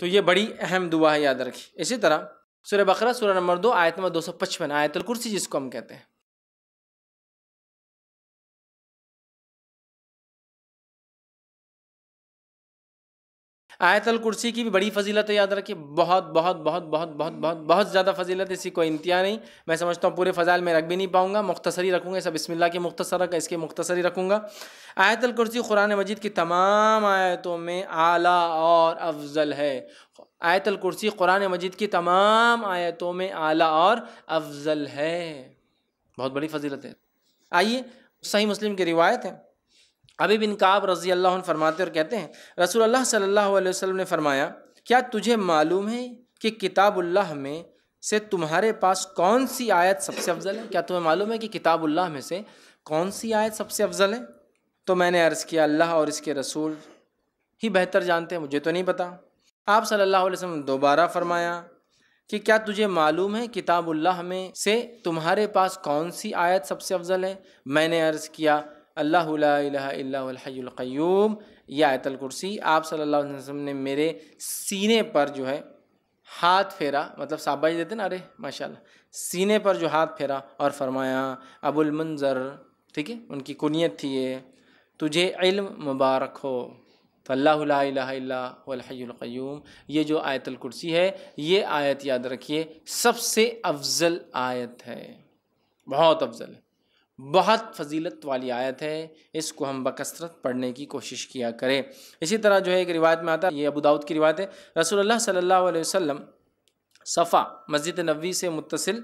تو یہ بڑی اہم دعا ہے یاد رکھی اسی طرح سورہ بقرہ سورہ نمبر دو آیت نمبر دو سو پچپن آیت الکرسی جس کو ہم کہتے ہیں آیت الکرسی کی بھی بڑی فضیلت ہے یاد رکھیے بہت بہت بہت بہت بہت بہت بہت زیادہ فضیلت اسی کوئی انتہا نہیں میں سمجھتا ہوں پورے فضائل میں رکھ بھی نہیں پاؤں گا مختصری رکھوں گا سب بسم اللہ کی مختصر اس کے مختصری رکھوں گا آیت الکرسی قرآن مجید کی تمام آیتوں میں اعلیٰ اور افضل ہے آیت الکرسی قرآن مجید کی تمام آیتوں میں اعلیٰ اور افضل ہے بہت بڑی فضیلت ہے آئیے صحیح مسلم کے روایت ہیں ابھی بن کعب رضی اللہ عنہ فرماتے اور کہتے ہیں رسول اللہ صلی اللہ علیہ وسلم نے فرمایا کیا تجھے معلوم ہے کہ کتاب اللہ میں سے تمہارے پاس کون سی آیت سب سے افضل ہے کیا تمہیں معلوم ہے کہ کتاب اللہ میں سے کون سی آیت سب سے افضل ہے تو میں نے عرض کیا اللہ اور اس کے رسول ہی بہتر جانتے ہیں مجھے تو نہیں پتا آپ صلی اللہ علیہ وسلم دوبارہ فرمایا کہ کیا تجھے معلوم ہے کتاب اللہ میں سے تمہارے پاس کون سی آیت سب سے افضل ہے میں نے عرض کیا اللہ لا الہ علّہ الحی القیوم یہ آیت الکرسی آپ صلی اللہ علیہ وسلم نے میرے سینے پر جو ہے ہاتھ پھیرا مطلب صابائی دیتے نا ارے ماشاء اللہ سینے پر جو ہاتھ پھیرا اور فرمایا ابو المنظر ٹھیک ہے ان کی کنیت تھی یہ تجھے علم مبارک ہو تو اللہ القیوم یہ جو آیت الکرسی ہے یہ آیت یاد رکھیے سب سے افضل آیت ہے بہت افضل ہے بہت فضیلت والی آیت ہے اس کو ہم بکثرت پڑھنے کی کوشش کیا کریں اسی طرح جو ہے ایک روایت میں آتا ہے یہ ابو ابوداوت کی روایت ہے رسول اللہ صلی اللہ علیہ وسلم صفا مسجد نبوی سے متصل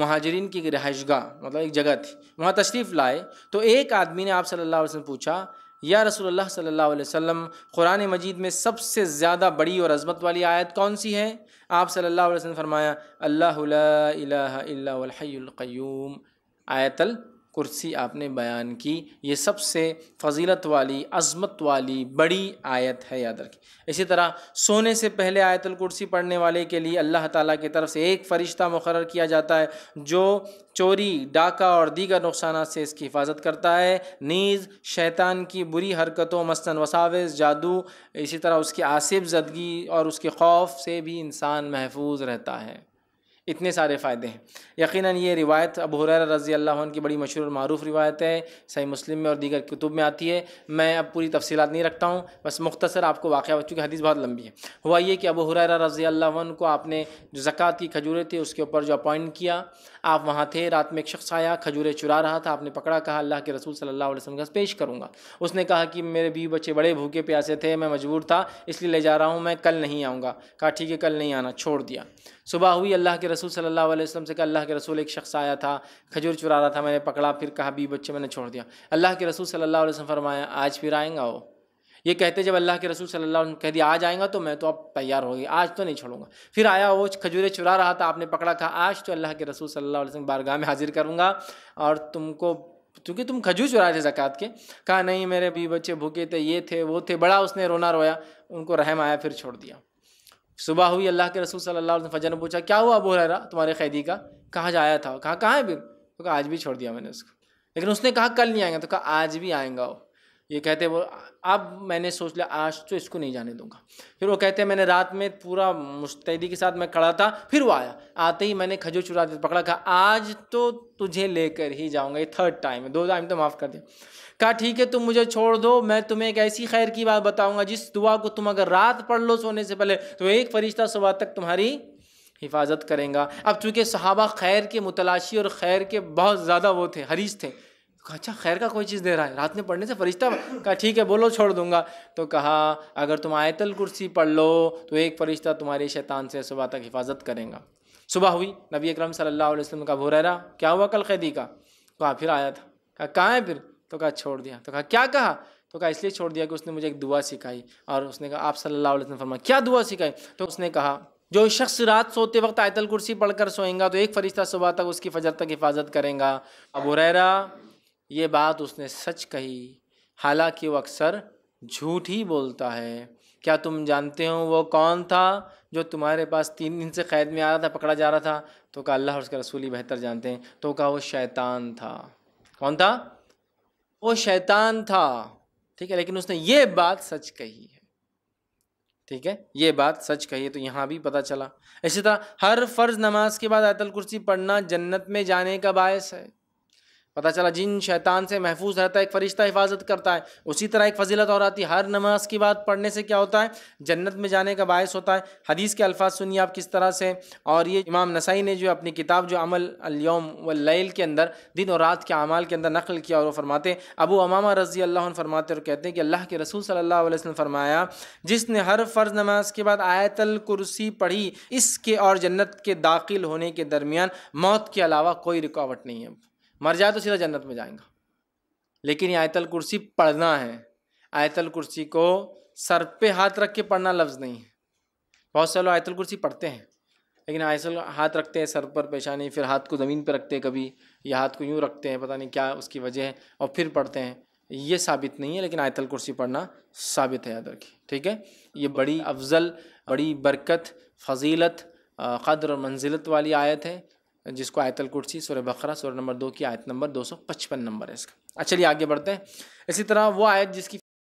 مہاجرین کی رہائش گاہ مطلب ایک جگہ تھی وہاں تشریف لائے تو ایک آدمی نے آپ صلی اللہ علیہ وسلم پوچھا یا رسول اللہ صلی اللہ علیہ وسلم قرآن مجید میں سب سے زیادہ بڑی اور عظمت والی آیت کون سی ہے آپ صلی اللہ علیہ وسلم فرمایا اللہ لا الہ الا الحی القیوم آیت ال کرسی آپ نے بیان کی یہ سب سے فضیلت والی عظمت والی بڑی آیت ہے یاد رکھیں اسی طرح سونے سے پہلے آیت الکرسی پڑھنے والے کے لیے اللہ تعالیٰ کی طرف سے ایک فرشتہ مقرر کیا جاتا ہے جو چوری ڈاکہ اور دیگر نقصانات سے اس کی حفاظت کرتا ہے نیز شیطان کی بری حرکتوں مثلاً مساوض جادو اسی طرح اس کی آصف زدگی اور اس کے خوف سے بھی انسان محفوظ رہتا ہے اتنے سارے فائدے ہیں یقیناً یہ روایت ابو حریر رضی اللہ عنہ کی بڑی مشہور اور معروف روایت ہے صحیح مسلم میں اور دیگر کتب میں آتی ہے میں اب پوری تفصیلات نہیں رکھتا ہوں بس مختصر آپ کو واقعہ چونکہ حدیث بہت لمبی ہے ہوا یہ کہ ابو رضی اللہ عنہ کو آپ نے جو زکوٰۃ کی کھجورے تھے اس کے اوپر جو اپوائنٹ کیا آپ وہاں تھے رات میں ایک شخص آیا کھجورے چرا رہا تھا آپ نے پکڑا کہا اللہ کے رسول صلی اللہ علیہ وسلم کا پیش کروں گا اس نے کہا کہ میرے بیوی بچے بڑے بھوکے پیاسے تھے میں مجبور تھا اس لیے لے جا رہا ہوں میں کل نہیں آؤں گا کہا ٹھیک ہے کل نہیں آنا چھوڑ دیا صبح ہوئی اللہ کے رسول صلی اللہ علیہ وسلم سے کہا اللہ کے رسول ایک شخص آیا تھا کھجور چرا رہا تھا میں نے پکڑا پھر کہا بی بچے میں نے چھوڑ دیا اللہ کے رسول صلی اللہ علیہ وسلم فرمایا آج پھر آئیں گا وہ یہ کہتے جب اللہ کے رسول صلی اللہ علیہ وسلم کہہ دیا آج آئیں گا تو میں تو اب تیار ہو گئی آج تو نہیں چھوڑوں گا پھر آیا وہ کھجورے چرا رہا تھا آپ نے پکڑا کہا آج تو اللہ کے رسول صلی اللہ علیہ وسلم بارگاہ میں حاضر کروں گا اور تم کو چونکہ تم کھجور چرا تھے زکوٰۃ کے کہا نہیں میرے بی بچے بھوکے تھے یہ تھے وہ تھے بڑا اس نے رونا رویا ان کو رحم آیا پھر چھوڑ دیا صبح ہوئی اللہ کے رسول صلی اللہ علیہ وسلم فجر نے پوچھا کیا ہوا ابو حریرہ تمہارے قیدی کا کہاں جایا تھا کہاں کہاں ہے بھی تو کہا آج بھی چھوڑ دیا میں نے اس کو لیکن اس نے کہا کل نہیں آئیں گا تو کہا آج بھی آئیں گا وہ یہ کہتے وہ اب میں نے سوچ لیا آج تو اس کو نہیں جانے دوں گا پھر وہ کہتے ہیں میں نے رات میں پورا مستعدی کے ساتھ میں کڑا تھا پھر وہ آیا آتے ہی میں نے کھجور چرا دے پکڑا کہا آج تو تجھے لے کر ہی جاؤں گا یہ تھرڈ ٹائم ہے دو ٹائم تو معاف کر دیا کہا ٹھیک ہے تم مجھے چھوڑ دو میں تمہیں ایک ایسی خیر کی بات بتاؤں گا جس دعا کو تم اگر رات پڑھ لو سونے سے پہلے تو ایک فرشتہ صبح تک تمہاری حفاظت کریں گا اب چونکہ صحابہ خیر کے متلاشی اور خیر کے بہت زیادہ وہ تھے حریض تھے کہا اچھا خیر کا کوئی چیز دے رہا ہے رات میں پڑھنے سے فرشتہ کہا ٹھیک ہے بولو چھوڑ دوں گا تو کہا اگر تم آیت الکرسی پڑھ لو تو ایک فرشتہ تمہارے شیطان سے صبح تک حفاظت کریں گا صبح ہوئی نبی اکرم صلی اللہ علیہ وسلم کا بھو رہا کیا ہوا کل قیدی کا کہا پھر آیا تھا کہا کہاں ہے پھر تو کہا چھوڑ دیا تو کہا کیا کہا تو کہا اس لیے چھوڑ دیا کہ اس نے مجھے ایک دعا سکھائی اور اس نے کہا آپ صلی اللہ علیہ وسلم فرمایا کیا دعا سکھائی تو اس نے کہا جو شخص رات سوتے وقت آیت الکرسی پڑھ کر سوئیں گا تو ایک فرشتہ صبح تک اس کی فجر تک حفاظت کریں گا ابو ریرا یہ بات اس نے سچ کہی حالانکہ وہ اکثر جھوٹ ہی بولتا ہے کیا تم جانتے ہو وہ کون تھا جو تمہارے پاس تین دن سے قید میں آ رہا تھا پکڑا جا رہا تھا تو کہا اللہ اور اس کے ہی بہتر جانتے ہیں تو کہا وہ شیطان تھا کون تھا وہ شیطان تھا ٹھیک ہے لیکن اس نے یہ بات سچ کہی ہے ٹھیک ہے یہ بات سچ کہی ہے تو یہاں بھی پتہ چلا اسی طرح ہر فرض نماز کے بعد آیت الکرسی پڑھنا جنت میں جانے کا باعث ہے پتہ چلا جن شیطان سے محفوظ رہتا ہے ایک فرشتہ حفاظت کرتا ہے اسی طرح ایک فضیلت اور آتی ہے ہر نماز کی بات پڑھنے سے کیا ہوتا ہے جنت میں جانے کا باعث ہوتا ہے حدیث کے الفاظ سنیے آپ کس طرح سے اور یہ امام نسائی نے جو اپنی کتاب جو عمل الیوم واللیل کے اندر دن اور رات کے اعمال کے اندر نقل کیا اور وہ فرماتے ہیں ابو امامہ رضی اللہ عنہ فرماتے اور کہتے ہیں کہ اللہ کے رسول صلی اللہ علیہ وسلم فرمایا جس نے ہر فرض نماز کے بعد آیت الکرسی پڑھی اس کے اور جنت کے داخل ہونے کے درمیان موت کے علاوہ کوئی رکاوٹ نہیں ہے مر جائے تو سیدھا جنت میں جائیں گا لیکن یہ آیت الکرسی پڑھنا ہے آیت الکرسی کو سر پہ ہاتھ رکھ کے پڑھنا لفظ نہیں ہے بہت سے لوگ آیت الکرسی پڑھتے ہیں لیکن آیت ہاتھ رکھتے ہیں سر پر پیشانی پھر ہاتھ کو زمین پہ رکھتے ہیں کبھی یا ہاتھ کو یوں رکھتے ہیں پتہ نہیں کیا اس کی وجہ ہے اور پھر پڑھتے ہیں یہ ثابت نہیں ہے لیکن آیت الکرسی پڑھنا ثابت ہے ٹھیک ہے یہ بڑی افضل بڑی برکت فضیلت قدر اور منزلت والی آیت ہے جس کو آیت کٹ سورہ بقرہ سورہ نمبر دو کی آیت نمبر دو سو پچپن نمبر ہے اس کا اچھا، چلیے آگے بڑھتے ہیں اسی طرح وہ آیت جس کی